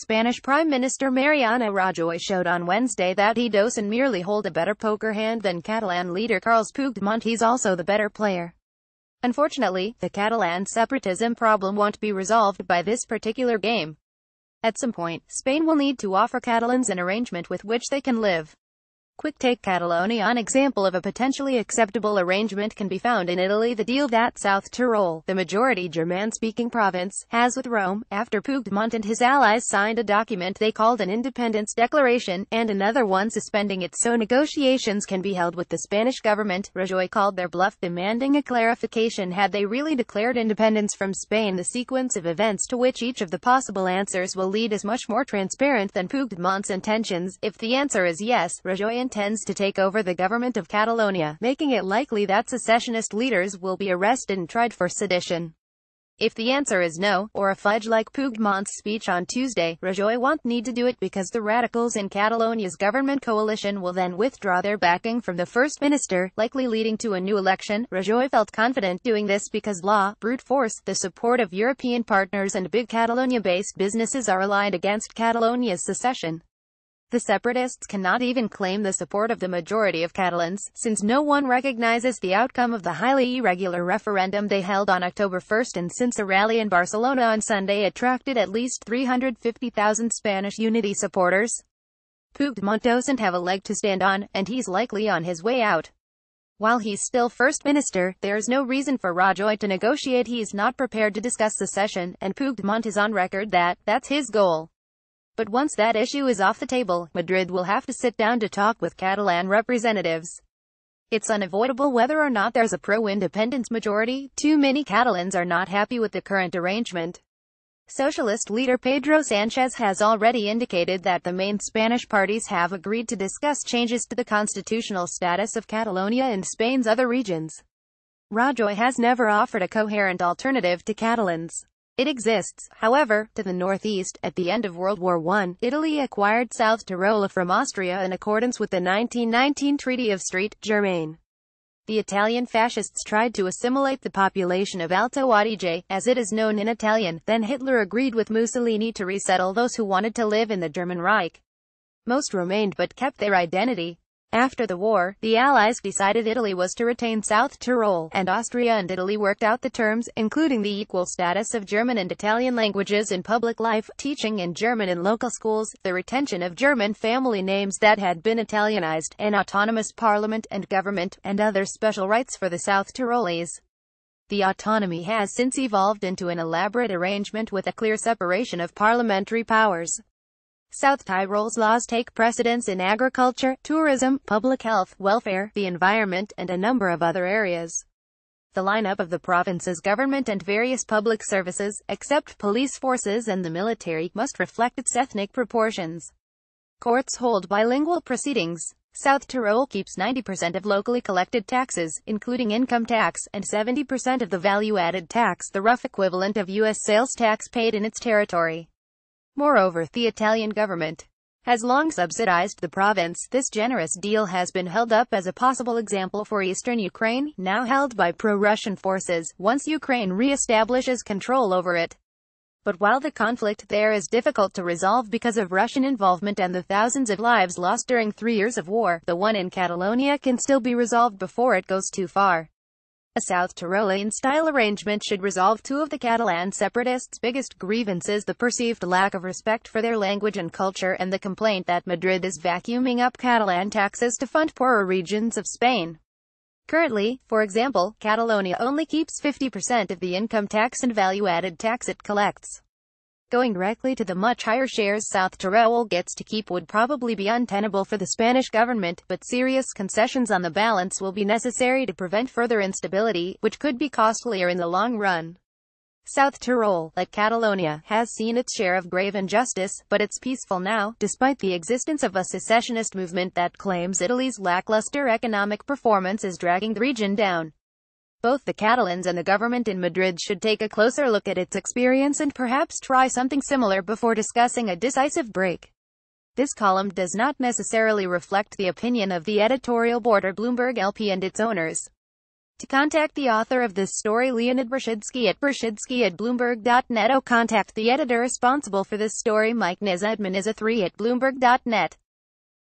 Spanish Prime Minister Mariano Rajoy showed on Wednesday that he doesn't merely hold a better poker hand than Catalan leader Carles Puigdemont he's also the better player. Unfortunately, the Catalan separatism problem won't be resolved by this particular game. At some point, Spain will need to offer Catalans an arrangement with which they can live. Quick take Catalonia An example of a potentially acceptable arrangement can be found in Italy the deal that South Tyrol, the majority German-speaking province, has with Rome, after Puigdemont and his allies signed a document they called an independence declaration, and another one suspending it so negotiations can be held with the Spanish government. Rajoy called their bluff demanding a clarification had they really declared independence from Spain the sequence of events to which each of the possible answers will lead is much more transparent than Puigdemont's intentions. If the answer is yes, Rajoy intends to take over the government of Catalonia, making it likely that secessionist leaders will be arrested and tried for sedition. If the answer is no, or a fudge like Puigdemont's speech on Tuesday, Rajoy won't need to do it because the radicals in Catalonia's government coalition will then withdraw their backing from the first minister, likely leading to a new election. Rajoy felt confident doing this because law, brute force, the support of European partners and big Catalonia-based businesses are aligned against Catalonia's secession. The separatists cannot even claim the support of the majority of Catalans, since no one recognizes the outcome of the highly irregular referendum they held on October 1 and since a rally in Barcelona on Sunday attracted at least 350,000 Spanish unity supporters. Puigdemont doesn't have a leg to stand on, and he's likely on his way out. While he's still first minister, there's no reason for Rajoy to negotiate he's not prepared to discuss secession, and Puigdemont is on record that, that's his goal. But once that issue is off the table, Madrid will have to sit down to talk with Catalan representatives. It's unavoidable whether or not there's a pro-independence majority, too many Catalans are not happy with the current arrangement. Socialist leader Pedro Sanchez has already indicated that the main Spanish parties have agreed to discuss changes to the constitutional status of Catalonia and Spain's other regions. Rajoy has never offered a coherent alternative to Catalans. It exists, however, to the northeast. At the end of World War I, Italy acquired South Tyrol from Austria in accordance with the 1919 Treaty of St. Germain. The Italian fascists tried to assimilate the population of Alto Adige, as it is known in Italian, then Hitler agreed with Mussolini to resettle those who wanted to live in the German Reich. Most remained but kept their identity. After the war, the Allies decided Italy was to retain South Tyrol, and Austria and Italy worked out the terms, including the equal status of German and Italian languages in public life, teaching in German in local schools, the retention of German family names that had been Italianized, an autonomous parliament and government, and other special rights for the South Tyrolese. The autonomy has since evolved into an elaborate arrangement with a clear separation of parliamentary powers. South Tyrol's laws take precedence in agriculture, tourism, public health, welfare, the environment, and a number of other areas. The lineup of the province's government and various public services, except police forces and the military, must reflect its ethnic proportions. Courts hold bilingual proceedings. South Tyrol keeps 90% of locally collected taxes, including income tax, and 70% of the value-added tax, the rough equivalent of U.S. sales tax paid in its territory. Moreover, the Italian government has long subsidized the province. This generous deal has been held up as a possible example for eastern Ukraine, now held by pro-Russian forces, once Ukraine re-establishes control over it. But while the conflict there is difficult to resolve because of Russian involvement and the thousands of lives lost during three years of war, the one in Catalonia can still be resolved before it goes too far. A South Tyrolean-style arrangement should resolve two of the Catalan separatists' biggest grievances the perceived lack of respect for their language and culture and the complaint that Madrid is vacuuming up Catalan taxes to fund poorer regions of Spain. Currently, for example, Catalonia only keeps 50% of the income tax and value-added tax it collects. Going directly to the much higher shares South Tyrol gets to keep would probably be untenable for the Spanish government, but serious concessions on the balance will be necessary to prevent further instability, which could be costlier in the long run. South Tyrol, like Catalonia, has seen its share of grave injustice, but it's peaceful now, despite the existence of a secessionist movement that claims Italy's lackluster economic performance is dragging the region down. Both the Catalans and the government in Madrid should take a closer look at its experience and perhaps try something similar before discussing a decisive break. This column does not necessarily reflect the opinion of the editorial board or Bloomberg LP and its owners. To contact the author of this story Leonid Brashidsky at brashidsky at bloomberg.net or contact the editor responsible for this story Mike Niza at miniza3 at bloomberg.net.